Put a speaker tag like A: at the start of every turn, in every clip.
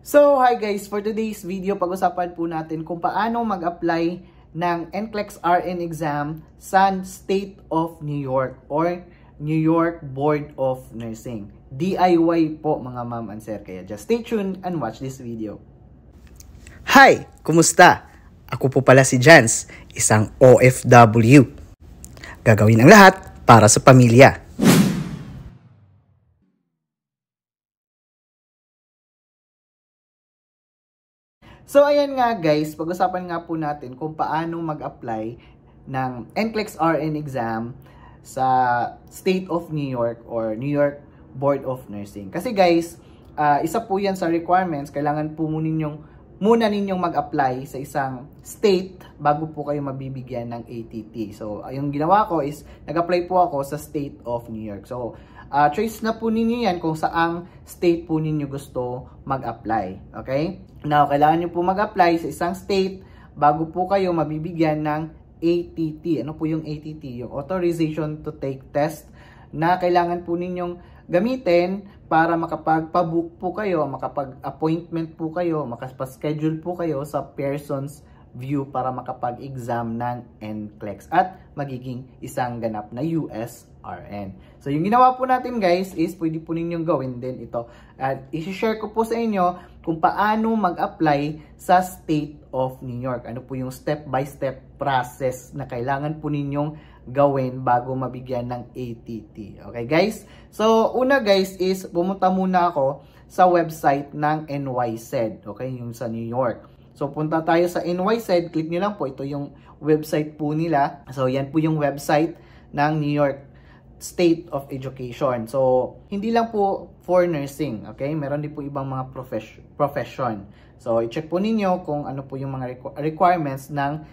A: So, hi guys! For today's video, pag-usapan po natin kung paano mag-apply ng NCLEX RN exam sa State of New York or New York Board of Nursing. DIY po mga ma'am and sir. Kaya just stay tuned and watch this video. Hi! Kumusta? Ako po pala si Jans, isang OFW. Gagawin ang lahat para sa pamilya. So ayan nga guys, pag-usapan nga po natin kung paano mag-apply ng NCLEX RN exam sa State of New York or New York Board of Nursing. Kasi guys, uh, isa po yan sa requirements, kailangan po muna ninyong muna ninyong mag-apply sa isang state bago po kayo mabibigyan ng ATT. So, yung ginawa ko is, nag-apply po ako sa state of New York. So, uh, trace na po ninyo yan kung saang state po ninyo gusto mag-apply. Okay? Now, kailangan nyo po mag-apply sa isang state bago po kayo mabibigyan ng ATT. Ano po yung ATT? Yung Authorization to Take Test na kailangan po ninyong gamitin para makapagpabook po kayo, makapag-appointment po kayo, makapag-schedule po kayo sa persons view para makapag-exam ng NCLEX at magiging isang ganap na USRN. So yung ginawa po natin guys is pwede po ninyong gawin din ito at isi-share ko po sa inyo kung paano mag-apply sa state of New York. Ano po yung step-by-step -step process na kailangan po ninyong gawin bago mabigyan ng ATT. Okay guys? So una guys is bumunta muna ako sa website ng NYSED. Okay? Yung sa New York. So, punta tayo sa NYZ. Click nyo lang po. Ito yung website po nila. So, yan po yung website ng New York State of Education. So, hindi lang po for nursing. Okay? Meron din po ibang mga profes profession. So, i-check po ninyo kung ano po yung mga requ requirements ng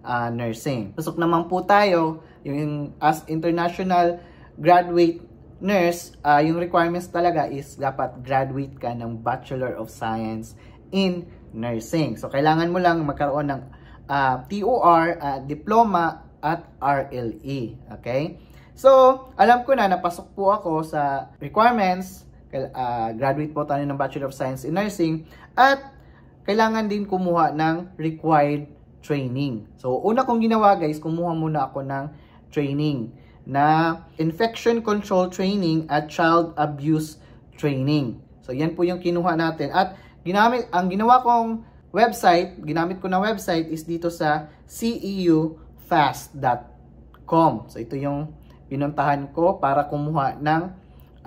A: uh, nursing. Pasok naman po tayo yung as international graduate nurse, uh, yung requirements talaga is dapat graduate ka ng Bachelor of Science in nursing. So, kailangan mo lang magkaroon ng uh, ah, TOR, uh, ah, diploma, at RLE. Okay? So, alam ko na, napasok po ako sa requirements. Uh, graduate po tayo ng Bachelor of Science in Nursing. At, kailangan din kumuha ng required training. So, una kong ginawa guys, kumuha muna ako ng training na infection control training at child abuse training. So, yan po yung kinuha natin. At, Ginamit, ang ginawa kong website, ginamit ko na website is dito sa ceufast.com. So ito yung pinuntahan ko para kumuha ng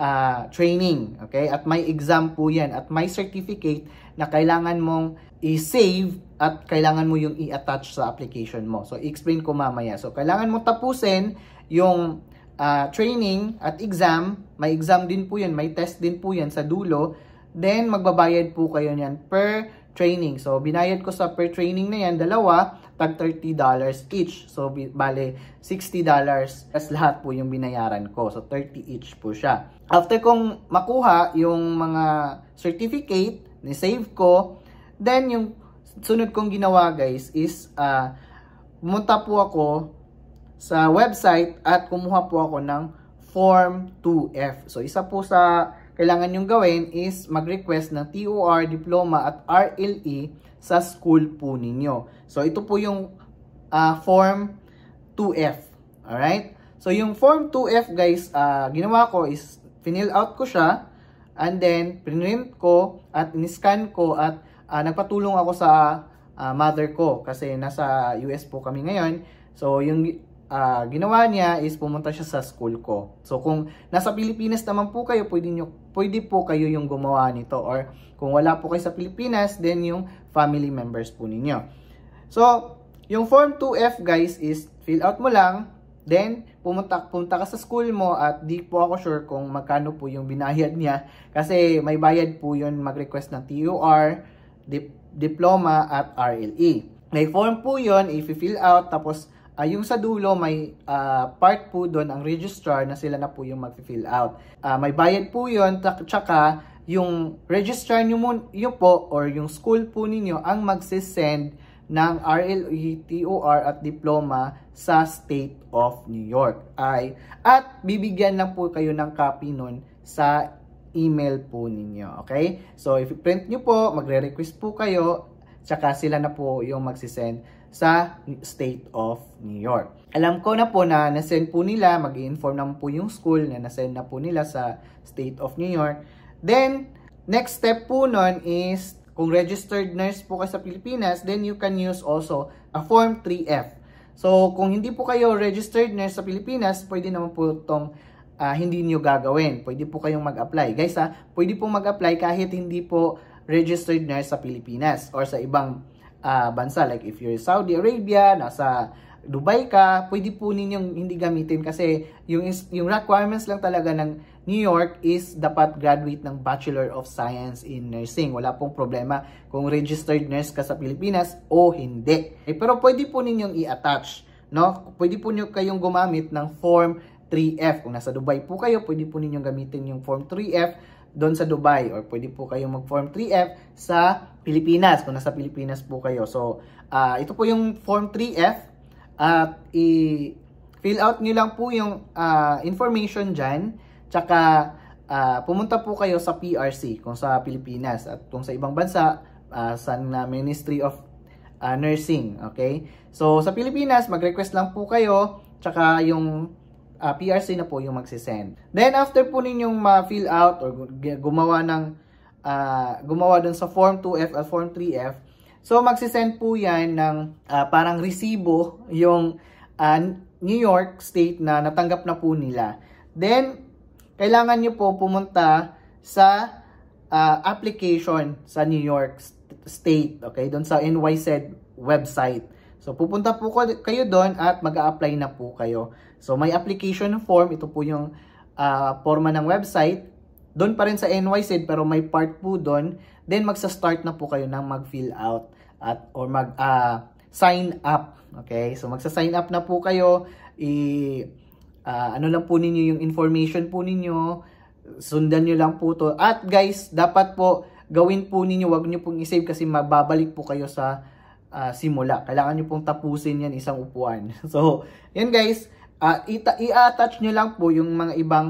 A: uh, training. Okay? At may exam po yan. At may certificate na kailangan mong i-save at kailangan mo yung i-attach sa application mo. So, explain ko mamaya. So, kailangan mo tapusin yung uh, training at exam. May exam din po yan. May test din po yan sa dulo Then, magbabayad po kayo niyan per training. So, binayad ko sa per training na yan, dalawa, tag $30 each. So, bale, $60 as lahat po yung binayaran ko. So, 30 each po siya. After kong makuha yung mga certificate, ni-save ko, then yung sunod kong ginawa guys is, uh, pumunta po ako sa website at kumuha po ako ng Form 2F. So, isa po sa kailangan nyong gawin is mag-request ng TOR, diploma at RLE sa school po ninyo. So ito po yung uh, form 2F. Alright? So yung form 2F guys, uh, ginawa ko is pinil out ko siya and then print ko at in-scan ko at uh, nagpatulong ako sa uh, mother ko kasi nasa US po kami ngayon. So yung uh, ginawa niya is pumunta siya sa school ko. So kung nasa Pilipinas naman po kayo, pwede, nyo, pwede po kayo yung gumawa nito or kung wala po kayo sa Pilipinas, then yung family members po ninyo. So, yung form 2F guys is fill out mo lang, then pumunta, pumunta ka sa school mo at di po ako sure kung magkano po yung binayad niya kasi may bayad po yun mag-request ng TUR, dip, diploma at RLE. May form po yun, i-fill out, tapos Uh, yung sa dulo, may uh, part po doon ang registrar na sila na po yung mag-fill out. Uh, may bayad po yun, tsaka yung registrar nyo, mo, nyo po or yung school po ninyo ang magsisend ng RLE, at diploma sa State of New York. Ay, at bibigyan lang po kayo ng copy nun sa email po ninyo. Okay? So, if print nyo po, magre-request po kayo, tsaka sila na po yung magsisend sa state of New York. Alam ko na po na nasend po nila, mag inform naman po yung school na nasend na po nila sa state of New York. Then, next step po nun is, kung registered nurse po ka sa Pilipinas, then you can use also a Form 3F. So, kung hindi po kayo registered nurse sa Pilipinas, pwede naman po itong uh, hindi nyo gagawin. Pwede po kayong mag-apply. Guys ha, ah, pwede po mag-apply kahit hindi po registered nurse sa Pilipinas or sa ibang uh, bansa. Like if you're Saudi Arabia, nasa Dubai ka, pwede po ninyong hindi gamitin kasi yung, yung requirements lang talaga ng New York is dapat graduate ng Bachelor of Science in Nursing. Wala pong problema kung registered nurse ka sa Pilipinas o hindi. Eh, pero pwede po ninyong i-attach. No? Pwede po nyo kayong gumamit ng Form 3F. Kung nasa Dubai po kayo, pwede po ninyong gamitin yung Form 3F doon sa Dubai or pwede po kayong mag-form 3F sa Pilipinas kung nasa Pilipinas po kayo. So, uh, ito po yung form 3F at uh, i-fill out nyo lang po yung uh, information dyan tsaka uh, pumunta po kayo sa PRC kung sa Pilipinas at kung sa ibang bansa uh, sa na Ministry of uh, Nursing. Okay? So, sa Pilipinas, mag-request lang po kayo tsaka yung uh, ah, PRC na po yung magsisend. Then after po ninyong ma-fill out or gumawa ng uh, gumawa dun sa form 2F at form 3F, so magsisend po yan ng uh, parang resibo yung uh, New York State na natanggap na po nila. Then, kailangan nyo po pumunta sa uh, application sa New York State, okay? Doon sa NYZ website. So, pupunta po kayo doon at mag a apply na po kayo. So may application form, ito po yung uh, forma ng website. Doon pa rin sa NYSED pero may part po doon. Then magsa-start na po kayo ng mag-fill out at or mag uh, sign up. Okay? So magsa-sign up na po kayo. I uh, ano lang po ninyo yung information po ninyo. Sundan niyo lang po to. At guys, dapat po gawin po ninyo, wag niyo pong i-save kasi mababalik po kayo sa uh, simula. Kailangan niyo pong tapusin yan isang upuan. So, yan guys, uh, i-attach nyo lang po yung mga ibang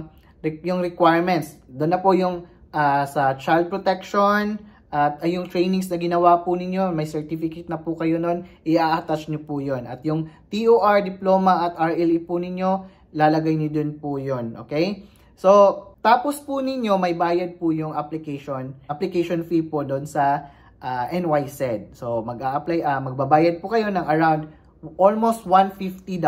A: yung requirements. Doon na po yung uh, sa child protection at uh, yung trainings na ginawa po ninyo, may certificate na po kayo noon, i-attach nyo po yon At yung TOR, diploma at RLE po ninyo, lalagay nyo dun po yon Okay? So, tapos po ninyo, may bayad po yung application, application fee po doon sa uh, ah, NYZ. So, mag-a-apply, uh, magbabayad po kayo ng around almost $150.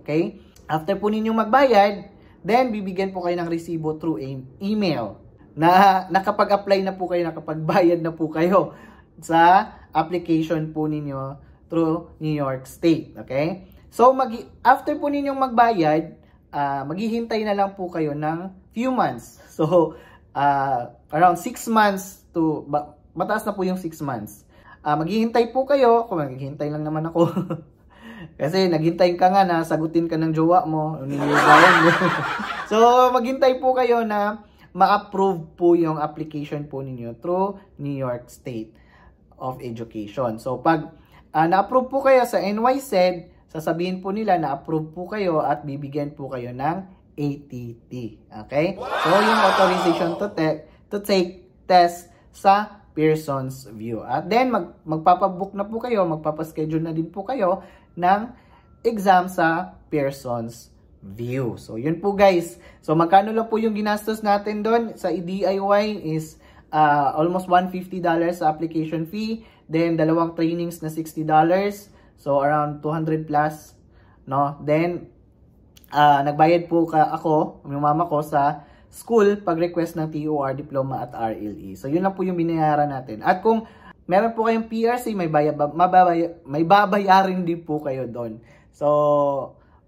A: Okay? After po ninyong magbayad, then bibigyan po kayo ng resibo through email na nakapag-apply na po kayo, nakapagbayad na po kayo sa application po ninyo through New York State. Okay? So, mag after po ninyong magbayad, uh, maghihintay na lang po kayo ng few months. So, uh, around 6 months to, ba, mataas na po yung 6 months. Uh, maghihintay po kayo, kung maghihintay lang naman ako. Kasi naghintay ka nga na sagutin ka ng jowa mo, niligawan ano mo. so, maghintay po kayo na ma-approve po yung application po ninyo through New York State of Education. So, pag uh, na-approve po kayo sa NYSED, sasabihin po nila na approve po kayo at bibigyan po kayo ng ATT. Okay? Wow! So, yung authorization to, te- to take test sa Pearson's View. At then, mag, magpapabook na po kayo, magpapaschedule na din po kayo ng exam sa Pearson's View. So, yun po guys. So, magkano lang po yung ginastos natin doon sa DIY is uh, almost $150 sa application fee. Then, dalawang trainings na $60. So, around 200 plus. No? Then, uh, nagbayad po ka, ako, yung mama ko sa school pag request ng TOR diploma at RLE. So yun lang po yung binayaran natin. At kung meron po kayong PRC, may, baya, may babayarin din po kayo doon. So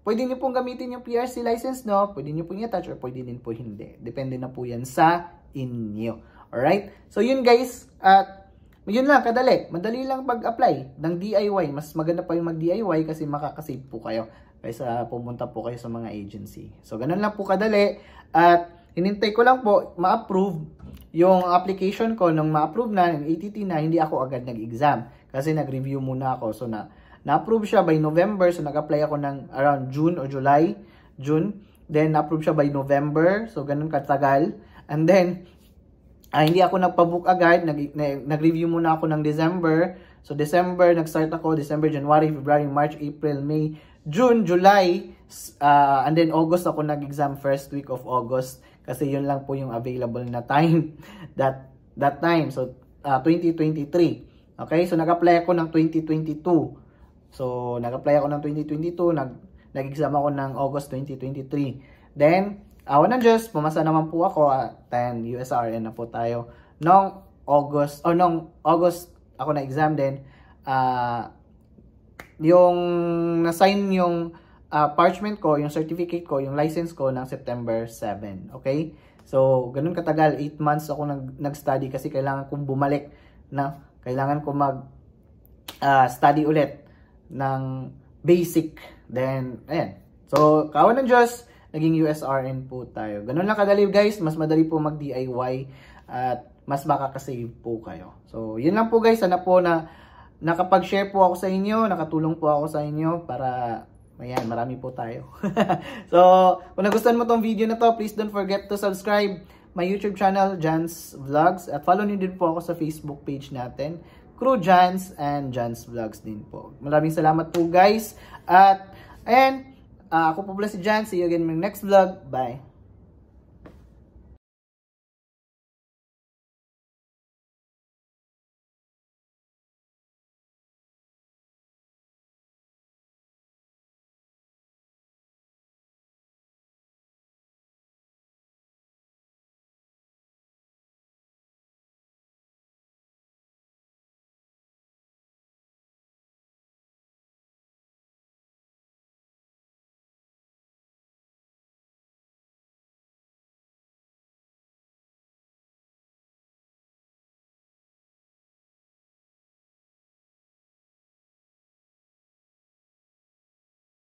A: pwede niyo pong gamitin yung PRC license no, pwede niyo po niya touch or pwede din po hindi. Depende na po yan sa inyo. All right? So yun guys, at yun lang, kadali. Madali lang pag-apply ng DIY. Mas maganda pa yung mag-DIY kasi makakasave po kayo kaysa pumunta po kayo sa mga agency. So ganun lang po kadali. At Hinintay ko lang po ma-approve yung application ko. Nung ma-approve na, ng ATT na, hindi ako agad nag-exam. Kasi nag-review muna ako. So, na, na-approve siya by November. So, nag-apply ako ng around June or July. June. Then, na-approve siya by November. So, ganun katagal. And then, ah, hindi ako nagpa-book agad. Nag, nag-review muna ako ng December. So, December, nag-start ako. December, January, February, March, April, May, June, July, uh, and then August ako nag-exam first week of August kasi yun lang po yung available na time that that time. So uh, ah, 2023. Okay? So nag-apply ako ng 2022. So nag-apply ako ng 2022, nag nag-exam ako ng August 2023. Then awa ng Diyos, pumasa naman po ako at ah, uh, 10 USRN na po tayo. Nong August, o oh, nung August ako na exam din, uh, yung na-sign yung uh, parchment ko, yung certificate ko, yung license ko ng September 7. Okay? So, ganun katagal. 8 months ako nag, study kasi kailangan kong bumalik na kailangan ko mag uh, study ulit ng basic. Then, ayan. So, kawan ng Diyos, naging USRN po tayo. Ganun lang kadali guys. Mas madali po mag-DIY at mas makakasave po kayo. So, yun lang po guys. Sana po na nakapag-share po ako sa inyo, nakatulong po ako sa inyo para Ayan, marami po tayo. so, kung nagustuhan mo tong video na to, please don't forget to subscribe my YouTube channel, Jan's Vlogs. At follow niyo din po ako sa Facebook page natin, Crew Jans and Jans Vlogs din po. Maraming salamat po guys. At, ayan, uh, ako po pala si Jan. See you again in my next vlog. Bye!